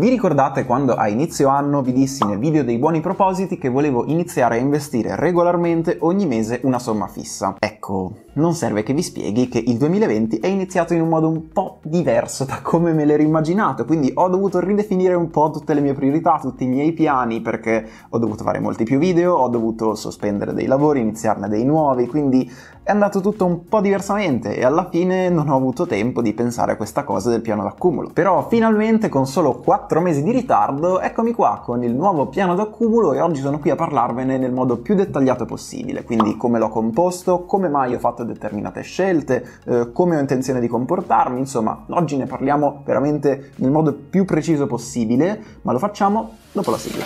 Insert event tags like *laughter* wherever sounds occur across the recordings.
Vi ricordate quando a inizio anno vi dissi nel video dei buoni propositi che volevo iniziare a investire regolarmente ogni mese una somma fissa? Ecco, non serve che vi spieghi che il 2020 è iniziato in un modo un po' diverso da come me l'ero immaginato, quindi ho dovuto ridefinire un po' tutte le mie priorità, tutti i miei piani, perché ho dovuto fare molti più video, ho dovuto sospendere dei lavori, iniziarne dei nuovi, quindi è andato tutto un po' diversamente e alla fine non ho avuto tempo di pensare a questa cosa del piano d'accumulo. Però finalmente con solo 4 mesi di ritardo, eccomi qua con il nuovo piano d'accumulo e oggi sono qui a parlarvene nel modo più dettagliato possibile, quindi come l'ho composto, come mai ho fatto determinate scelte, eh, come ho intenzione di comportarmi, insomma, oggi ne parliamo veramente nel modo più preciso possibile, ma lo facciamo dopo la sigla.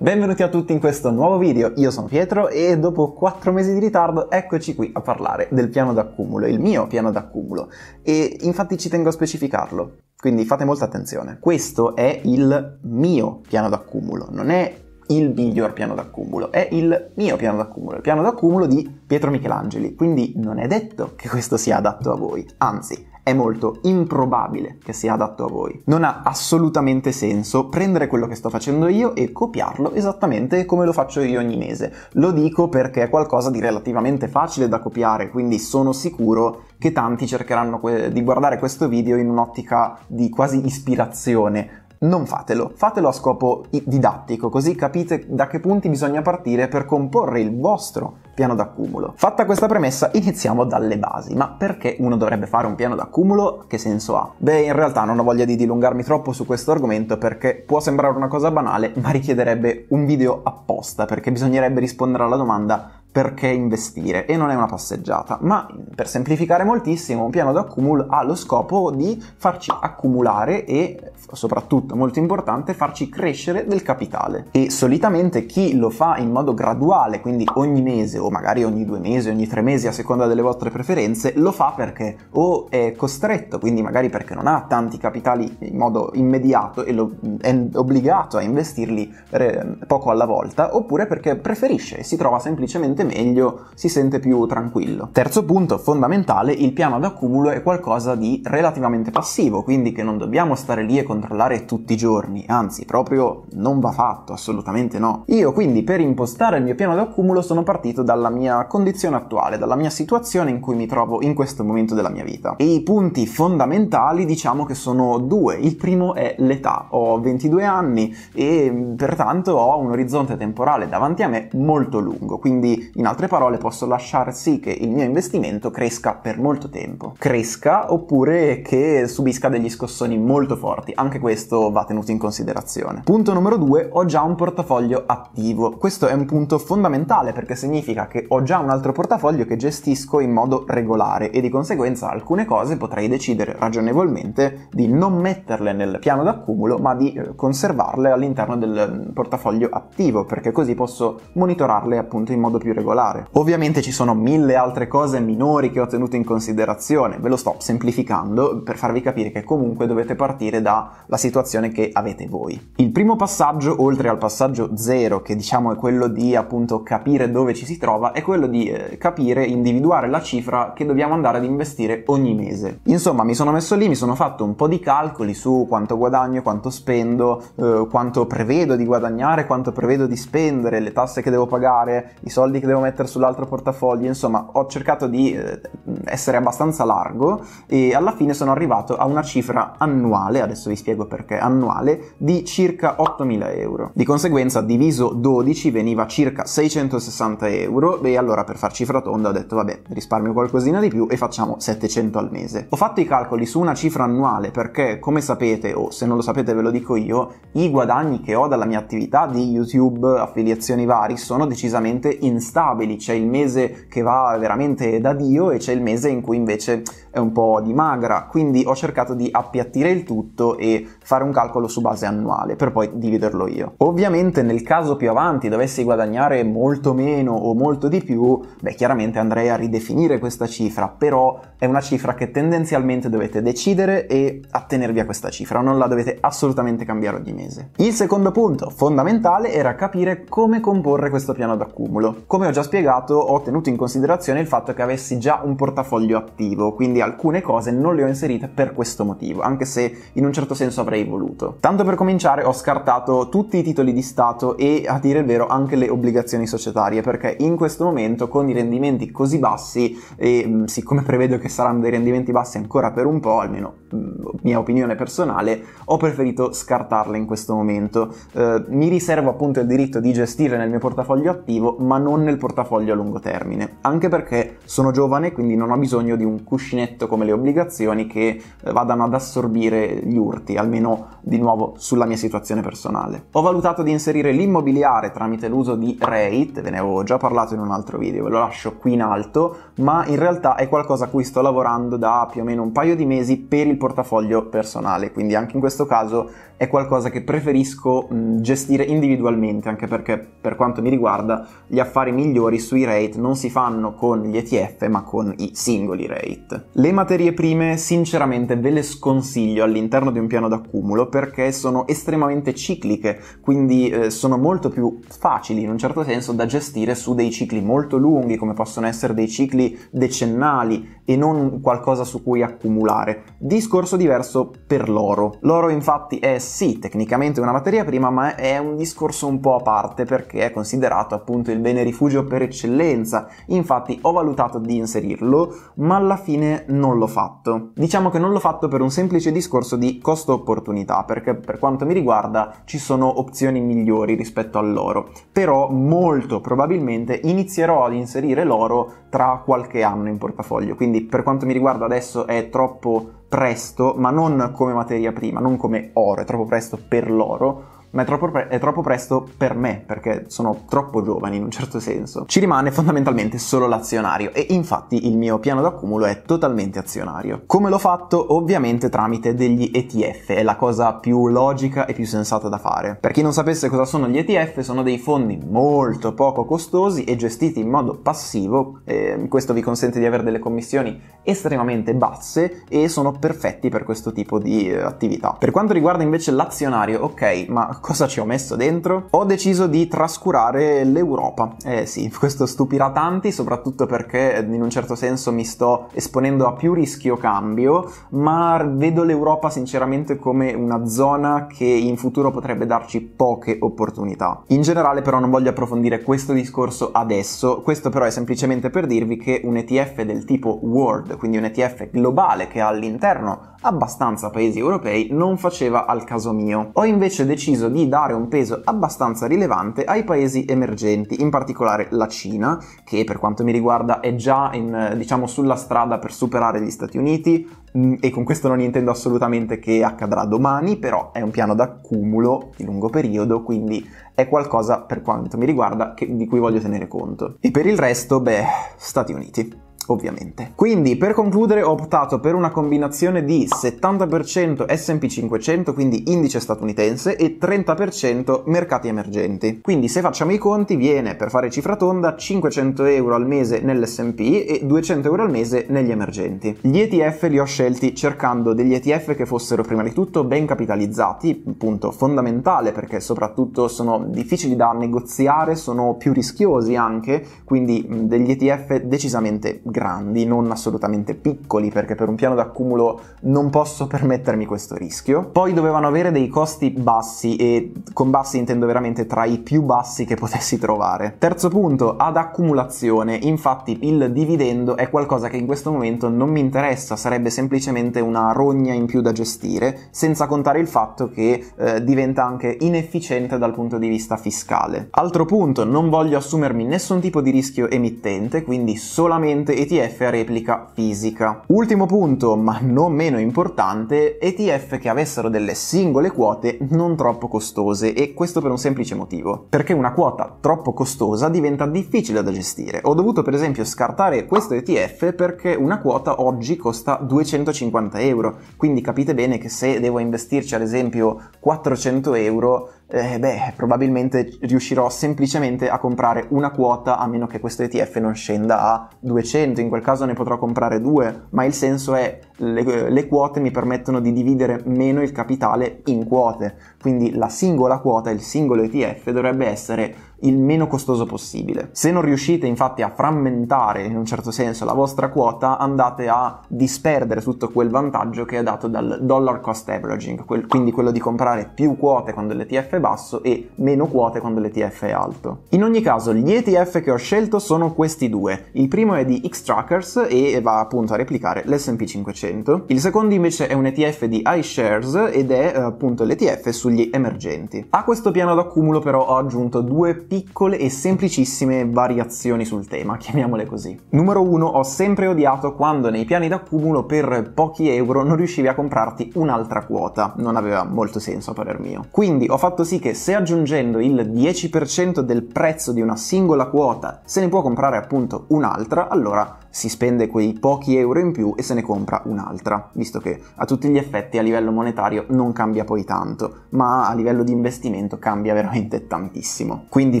Benvenuti a tutti in questo nuovo video, io sono Pietro e dopo 4 mesi di ritardo eccoci qui a parlare del piano d'accumulo, il mio piano d'accumulo e infatti ci tengo a specificarlo, quindi fate molta attenzione. Questo è il mio piano d'accumulo, non è il miglior piano d'accumulo, è il mio piano d'accumulo, il piano d'accumulo di Pietro Michelangeli, quindi non è detto che questo sia adatto a voi, anzi è molto improbabile che sia adatto a voi. Non ha assolutamente senso prendere quello che sto facendo io e copiarlo esattamente come lo faccio io ogni mese. Lo dico perché è qualcosa di relativamente facile da copiare, quindi sono sicuro che tanti cercheranno que- di guardare questo video in un'ottica di quasi ispirazione non fatelo, fatelo a scopo didattico, così capite da che punti bisogna partire per comporre il vostro piano d'accumulo. Fatta questa premessa, iniziamo dalle basi. Ma perché uno dovrebbe fare un piano d'accumulo? Che senso ha? Beh, in realtà non ho voglia di dilungarmi troppo su questo argomento perché può sembrare una cosa banale, ma richiederebbe un video apposta perché bisognerebbe rispondere alla domanda perché investire e non è una passeggiata, ma per semplificare moltissimo un piano d'accumulo ha lo scopo di farci accumulare e soprattutto molto importante farci crescere del capitale e solitamente chi lo fa in modo graduale quindi ogni mese o magari ogni due mesi ogni tre mesi a seconda delle vostre preferenze lo fa perché o è costretto quindi magari perché non ha tanti capitali in modo immediato e lo, è obbligato a investirli eh, poco alla volta oppure perché preferisce e si trova semplicemente sente meglio, si sente più tranquillo. Terzo punto fondamentale, il piano d'accumulo è qualcosa di relativamente passivo, quindi che non dobbiamo stare lì e controllare tutti i giorni, anzi proprio non va fatto, assolutamente no. Io quindi per impostare il mio piano d'accumulo sono partito dalla mia condizione attuale, dalla mia situazione in cui mi trovo in questo momento della mia vita. E i punti fondamentali diciamo che sono due. Il primo è l'età, ho 22 anni e pertanto ho un orizzonte temporale davanti a me molto lungo, quindi in altre parole posso lasciar sì che il mio investimento cresca per molto tempo, cresca oppure che subisca degli scossoni molto forti, anche questo va tenuto in considerazione. Punto numero due, ho già un portafoglio attivo. Questo è un punto fondamentale perché significa che ho già un altro portafoglio che gestisco in modo regolare e di conseguenza alcune cose potrei decidere ragionevolmente di non metterle nel piano d'accumulo ma di eh, conservarle all'interno del mm, portafoglio attivo perché così posso monitorarle appunto in modo più regolare. Ovviamente ci sono mille altre cose minori che ho tenuto in considerazione, ve lo sto semplificando per farvi capire che comunque dovete partire dalla situazione che avete voi. Il primo passaggio, oltre al passaggio zero, che diciamo è quello di appunto capire dove ci si trova, è quello di eh, capire, individuare la cifra che dobbiamo andare ad investire ogni mese. Insomma, mi sono messo lì, mi sono fatto un po' di calcoli su quanto guadagno, quanto spendo, eh, quanto prevedo di guadagnare, quanto prevedo di spendere, le tasse che devo pagare, i soldi che devo mettere sull'altro portafoglio, insomma ho cercato di eh, essere abbastanza largo e alla fine sono arrivato a una cifra annuale, adesso vi spiego perché, annuale di circa 8.000 euro. Di conseguenza diviso 12 veniva circa 660 euro e allora per far cifra tonda ho detto vabbè risparmio qualcosina di più e facciamo 700 al mese. Ho fatto i calcoli su una cifra annuale perché come sapete o se non lo sapete ve lo dico io, i guadagni che ho dalla mia attività di YouTube, affiliazioni vari sono decisamente instabiliti stabili, c'è il mese che va veramente da Dio e c'è il mese in cui invece è un po' di magra, quindi ho cercato di appiattire il tutto e fare un calcolo su base annuale per poi dividerlo io. Ovviamente nel caso più avanti dovessi guadagnare molto meno o molto di più, beh chiaramente andrei a ridefinire questa cifra, però è una cifra che tendenzialmente dovete decidere e attenervi a questa cifra, non la dovete assolutamente cambiare ogni mese. Il secondo punto fondamentale era capire come comporre questo piano d'accumulo, come ho già spiegato, ho tenuto in considerazione il fatto che avessi già un portafoglio attivo, quindi alcune cose non le ho inserite per questo motivo, anche se in un certo senso avrei voluto. Tanto per cominciare ho scartato tutti i titoli di Stato e a dire il vero anche le obbligazioni societarie, perché in questo momento con i rendimenti così bassi, e mm, siccome prevedo che saranno dei rendimenti bassi ancora per un po', almeno mm, mia opinione personale, ho preferito scartarle in questo momento. Eh, mi riservo appunto il diritto di gestire nel mio portafoglio attivo, ma non nel portafoglio a lungo termine, anche perché sono giovane quindi non ho bisogno di un cuscinetto come le obbligazioni che eh, vadano ad assorbire gli urti, almeno di nuovo sulla mia situazione personale. Ho valutato di inserire l'immobiliare tramite l'uso di REIT, ve ne avevo già parlato in un altro video, ve lo lascio qui in alto, ma in realtà è qualcosa a cui sto lavorando da più o meno un paio di mesi per il portafoglio personale, quindi anche in questo caso è qualcosa che preferisco mh, gestire individualmente, anche perché per quanto mi riguarda gli affari migliori migliori sui rate non si fanno con gli ETF ma con i singoli rate. Le materie prime sinceramente ve le sconsiglio all'interno di un piano d'accumulo perché sono estremamente cicliche, quindi eh, sono molto più facili in un certo senso da gestire su dei cicli molto lunghi come possono essere dei cicli decennali e non qualcosa su cui accumulare. Discorso diverso per l'oro. L'oro infatti è sì tecnicamente una materia prima, ma è un discorso un po' a parte perché è considerato appunto il bene rifugio per eccellenza. Infatti ho valutato di inserirlo, ma alla fine non l'ho fatto. Diciamo che non l'ho fatto per un semplice discorso di costo-opportunità, perché per quanto mi riguarda ci sono opzioni migliori rispetto all'oro. Però molto probabilmente inizierò ad inserire l'oro tra qualche anno in portafoglio, quindi quindi per quanto mi riguarda adesso è troppo presto, ma non come materia prima, non come oro, è troppo presto per l'oro, ma è troppo, pre- è troppo presto per me, perché sono troppo giovane in un certo senso. Ci rimane fondamentalmente solo l'azionario e infatti il mio piano d'accumulo è totalmente azionario. Come l'ho fatto? Ovviamente tramite degli ETF, è la cosa più logica e più sensata da fare. Per chi non sapesse cosa sono gli ETF, sono dei fondi molto poco costosi e gestiti in modo passivo, eh, questo vi consente di avere delle commissioni estremamente basse e sono perfetti per questo tipo di eh, attività. Per quanto riguarda invece l'azionario, ok, ma cosa ci ho messo dentro? Ho deciso di trascurare l'Europa. Eh sì, *laughs* questo stupirà tanti, soprattutto perché in un certo senso mi sto esponendo a più rischio cambio, ma vedo l'Europa sinceramente come una zona che in futuro potrebbe darci poche opportunità. In generale però non voglio approfondire questo discorso adesso, questo però è semplicemente per dirvi che un ETF del tipo World, quindi un ETF globale che ha all'interno abbastanza paesi europei non faceva al caso mio. Ho invece deciso di dare un peso abbastanza rilevante ai paesi emergenti, in particolare la Cina, che per quanto mi riguarda è già in, diciamo, sulla strada per superare gli Stati Uniti, mm, e con questo non intendo assolutamente che accadrà domani, però è un piano d'accumulo di lungo periodo, quindi è qualcosa per quanto mi riguarda che, di cui voglio tenere conto. E per il resto, beh, Stati Uniti ovviamente. Quindi per concludere ho optato per una combinazione di 70% S&P 500, quindi indice statunitense, e 30% mercati emergenti. Quindi se facciamo i conti viene, per fare cifra tonda, 500 euro al mese nell'S&P e 200 euro al mese negli emergenti. Gli ETF li ho scelti cercando degli ETF che fossero prima di tutto ben capitalizzati, punto fondamentale perché soprattutto sono difficili da negoziare, sono più rischiosi anche, quindi degli ETF decisamente grandi grandi, non assolutamente piccoli, perché per un piano d'accumulo non posso *laughs* permettermi questo rischio. Poi dovevano avere dei costi bassi e con bassi intendo veramente tra i più bassi che *laughs* potessi trovare. Terzo punto, ad accumulazione, infatti il dividendo è qualcosa che in questo momento non mi interessa, sarebbe semplicemente una rogna in più da gestire, senza contare il fatto che eh, diventa anche inefficiente dal punto di vista fiscale. Altro punto, non voglio assumermi nessun tipo di rischio emittente, quindi solamente e ETF a replica fisica. Ultimo punto, ma non meno importante, ETF che avessero delle singole quote non troppo costose e questo per un semplice motivo, perché una quota troppo costosa diventa difficile da gestire. Ho dovuto per esempio scartare questo ETF perché una quota oggi costa 250 euro, quindi capite bene che se devo investirci ad esempio 400 euro eh, beh, probabilmente riuscirò semplicemente a comprare una quota a meno che questo ETF non scenda a 200, in quel caso ne potrò comprare due, ma il senso è le, le quote mi permettono di dividere meno il capitale in quote, quindi la singola quota, il singolo ETF dovrebbe essere il meno costoso possibile. Se non riuscite infatti a frammentare in un certo senso la vostra quota, andate a disperdere tutto quel vantaggio che è dato dal dollar cost averaging, quel, quindi quello di comprare più quote quando l'ETF è basso e meno quote quando l'ETF è alto. In ogni caso, gli ETF che ho scelto sono questi due. Il primo è di X-Trackers e va appunto a replicare l'SP 500. Il secondo invece è un ETF di iShares ed è eh, appunto l'ETF sugli emergenti. A questo piano d'accumulo però ho aggiunto due piccole e semplicissime variazioni sul tema, chiamiamole così. Numero 1. Ho sempre odiato quando nei piani d'accumulo per pochi euro non riuscivi a comprarti un'altra quota. Non aveva molto senso a parer mio. Quindi ho fatto sì che se aggiungendo il 10% del prezzo di una singola quota se ne può comprare appunto un'altra, allora si spende quei pochi euro in più e se ne compra un'altra, visto che a tutti gli effetti a livello monetario non cambia poi tanto, ma a livello di investimento cambia veramente tantissimo. Quindi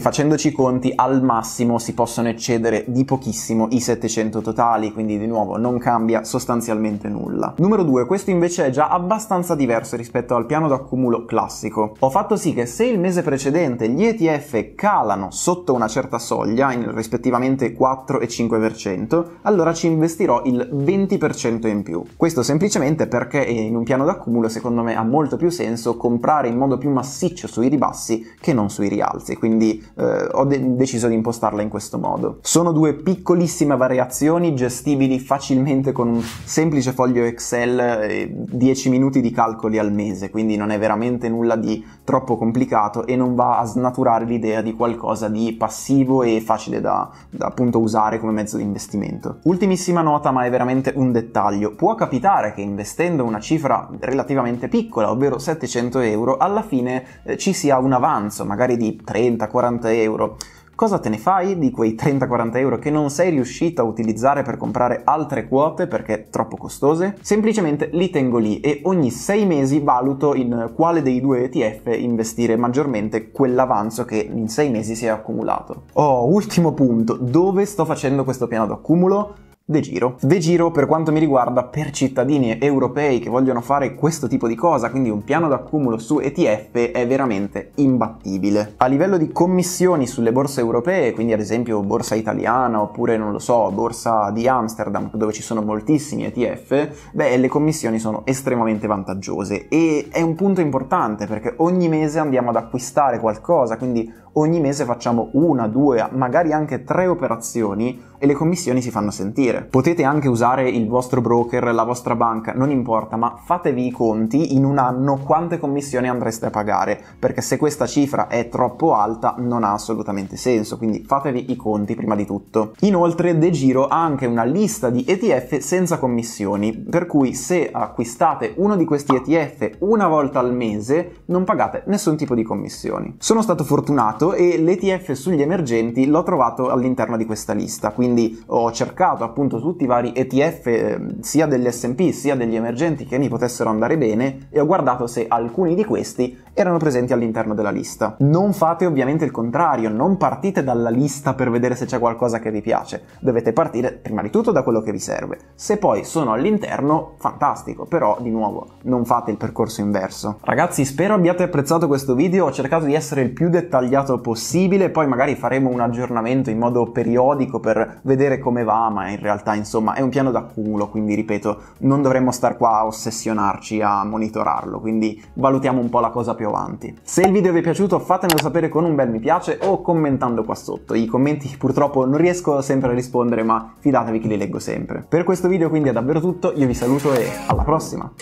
facendoci i conti al massimo si possono eccedere di pochissimo i 700 totali, quindi di nuovo non cambia sostanzialmente nulla. Numero 2, questo invece è già abbastanza diverso rispetto al piano d'accumulo classico. Ho fatto sì che se il mese precedente gli ETF calano sotto una certa soglia, in rispettivamente 4 e 5%, allora ci investirò il 20% in più. Questo semplicemente perché eh, in un piano d'accumulo secondo me ha molto più senso comprare in modo più massiccio sui ribassi che non sui rialzi, quindi eh, ho de- deciso di impostarla in questo modo. Sono due piccolissime variazioni gestibili facilmente con un semplice foglio Excel e eh, 10 minuti di calcoli al mese, quindi non è veramente nulla di troppo complicato e non va a snaturare l'idea di qualcosa di passivo e facile da, da appunto usare come mezzo di investimento. Ultimissima nota, ma è veramente un dettaglio. Può capitare che investendo una cifra relativamente piccola, ovvero 700 euro, alla fine eh, ci sia un avanzo, magari di 30-40 euro cosa te ne fai di quei 30-40 euro che non sei riuscito a utilizzare per comprare altre quote perché troppo costose? Semplicemente li tengo lì e ogni 6 mesi valuto in quale dei due ETF investire maggiormente quell'avanzo che in 6 mesi si è accumulato. Oh, ultimo punto, dove sto facendo questo piano d'accumulo? De Giro. De Giro per quanto mi riguarda per cittadini europei che vogliono fare questo tipo di cosa, quindi un piano d'accumulo su ETF è veramente imbattibile. A livello di commissioni sulle borse europee, quindi ad esempio borsa italiana oppure non lo so, borsa di Amsterdam dove ci sono moltissimi ETF, beh le commissioni sono estremamente vantaggiose e è un punto importante perché ogni mese andiamo ad acquistare qualcosa, quindi ogni mese facciamo una, due, magari anche tre operazioni e le commissioni si fanno sentire. Potete anche usare il vostro broker, la vostra banca, non importa, ma fatevi i conti in un anno quante commissioni andreste a pagare, perché se questa cifra è troppo alta non ha assolutamente senso, quindi fatevi i conti prima di tutto. Inoltre De Giro ha anche una lista di ETF senza commissioni, per cui se acquistate uno di questi ETF una volta al mese non pagate nessun tipo di commissioni. Sono stato fortunato e l'ETF sugli emergenti l'ho trovato all'interno di questa lista, quindi quindi ho cercato appunto tutti i vari ETF eh, sia degli SP sia degli emergenti che mi potessero andare bene e ho guardato se alcuni di questi erano presenti all'interno della lista. Non fate ovviamente il contrario, non partite dalla lista per vedere se c'è qualcosa che vi piace, dovete partire prima di tutto da quello che vi serve. Se poi sono all'interno, fantastico, però di nuovo non fate il percorso inverso. Ragazzi, spero abbiate apprezzato questo video, ho cercato di essere il più dettagliato possibile, poi magari faremo un aggiornamento in modo periodico per vedere come va, ma in realtà insomma è un piano d'accumulo, quindi ripeto, non dovremmo star qua a ossessionarci a monitorarlo, quindi valutiamo un po' la cosa più avanti. Se il video vi è piaciuto fatemelo sapere con un bel mi piace o commentando qua sotto, i commenti purtroppo non riesco sempre a rispondere ma fidatevi che li leggo sempre. Per questo video quindi è davvero tutto, io vi saluto e alla prossima!